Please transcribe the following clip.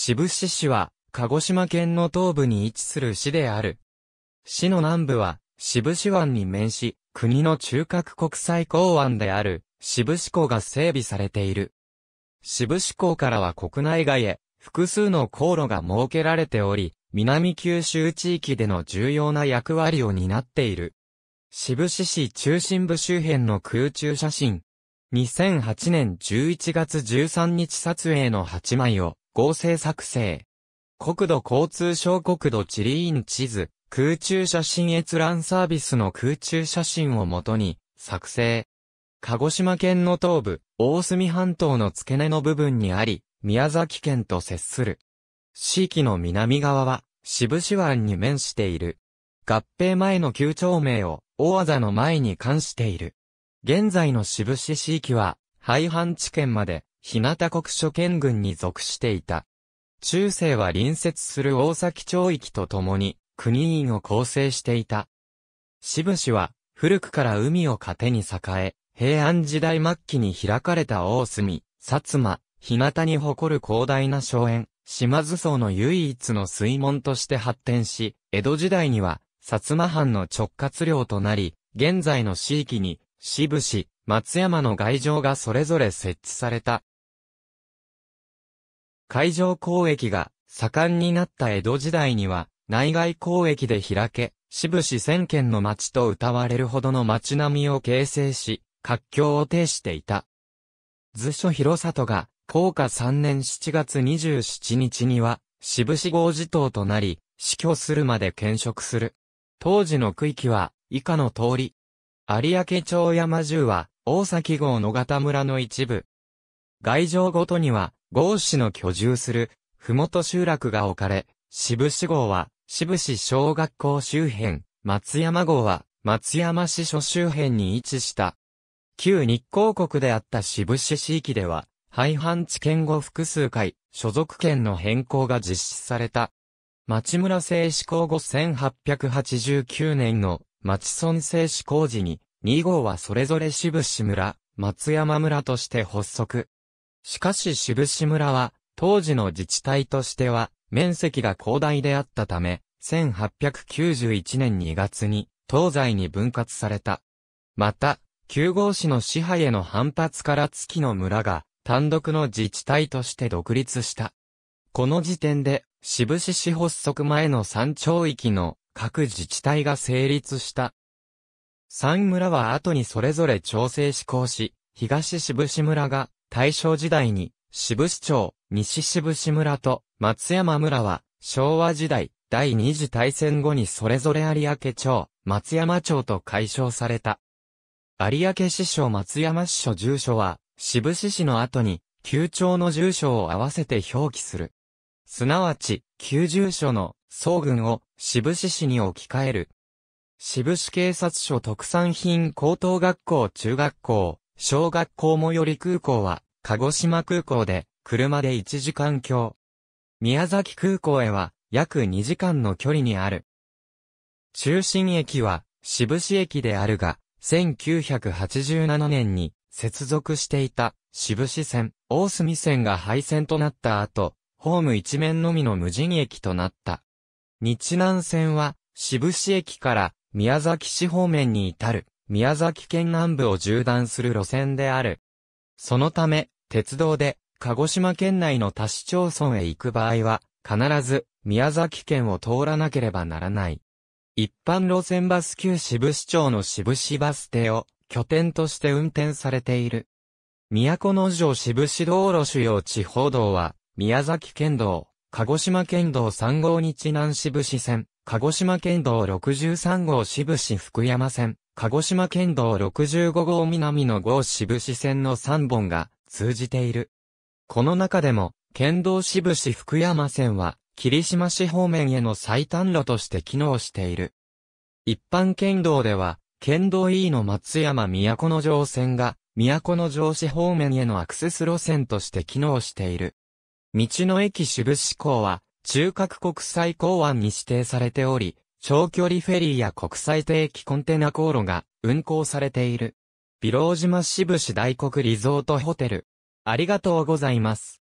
志布志市は、鹿児島県の東部に位置する市である。市の南部は、志布志湾に面し、国の中核国際港湾である、志布志港が整備されている。志布志港からは国内外へ、複数の航路が設けられており、南九州地域での重要な役割を担っている。志布志市中心部周辺の空中写真。2008年11月13日撮影の8枚を合成作成。国土交通省国土地理院地図、空中写真閲覧サービスの空中写真をもとに、作成。鹿児島県の東部、大隅半島の付け根の部分にあり、宮崎県と接する。地域の南側は、渋市湾に面している。合併前の旧町名を、大技の前に関している。現在の渋市市域は、廃藩置県まで、日向国書県軍に属していた。中世は隣接する大崎町域とともに、国院を構成していた。渋市は、古くから海を糧に栄え、平安時代末期に開かれた大隅、薩摩、日向に誇る広大な荘園、島津荘の唯一の水門として発展し、江戸時代には、薩摩藩の直轄領となり、現在の市域に、渋市、松山の外城がそれぞれ設置された。海上交易が盛んになった江戸時代には、内外交易で開け、志布志千軒の町と謳われるほどの町並みを形成し、活況を呈していた。図書広里が、高下3年7月27日には、志布志号寺島となり、死去するまで建職する。当時の区域は、以下の通り。有明町山中は、大崎号野方村の一部。外城ごとには、郷市の居住する、ふもと集落が置かれ、渋市号は、渋市小学校周辺、松山号は、松山市所周辺に位置した。旧日光国であった渋市地域では、廃藩置県後複数回、所属権の変更が実施された。町村制志行後1889年の町村制志行時に、2号はそれぞれ渋市村、松山村として発足。しかし渋志村は、当時の自治体としては、面積が広大であったため、1891年2月に、東西に分割された。また、9号市の支配への反発から月の村が、単独の自治体として独立した。この時点で、渋志市発足前の山頂域の各自治体が成立した。三村は後にそれぞれ調整施行し、東渋志村が大正時代に、渋市町、西渋市村と松山村は、昭和時代、第二次大戦後にそれぞれ有明町、松山町と解消された。有明支所松山支所住所は、渋市市の後に、旧町の住所を合わせて表記する。すなわち、旧住所の総群を渋市市に置き換える。渋市警察署特産品高等学校中学校、小学校最寄り空港は、鹿児島空港で、車で1時間強。宮崎空港へは、約2時間の距離にある。中心駅は、渋市駅であるが、1987年に、接続していた、渋市線、大隅線が廃線となった後、ホーム一面のみの無人駅となった。日南線は、渋市駅から、宮崎市方面に至る。宮崎県南部を縦断する路線である。そのため、鉄道で、鹿児島県内の多市町村へ行く場合は、必ず、宮崎県を通らなければならない。一般路線バス旧渋市町の渋市バス停を、拠点として運転されている。都の城渋市道路主要地方道は、宮崎県道、鹿児島県道3号日南渋市線、鹿児島県道63号志布志福山線、鹿児島県道65号南の号志布志線の3本が通じている。この中でも、県道志布志福山線は、霧島市方面への最短路として機能している。一般県道では、県道 E の松山都城線が、都城市方面へのアクセス路線として機能している。道の駅渋志港は、中核国際港湾に指定されており、長距離フェリーや国際定期コンテナ航路が運行されている。ビロー島支部市大国リゾートホテル。ありがとうございます。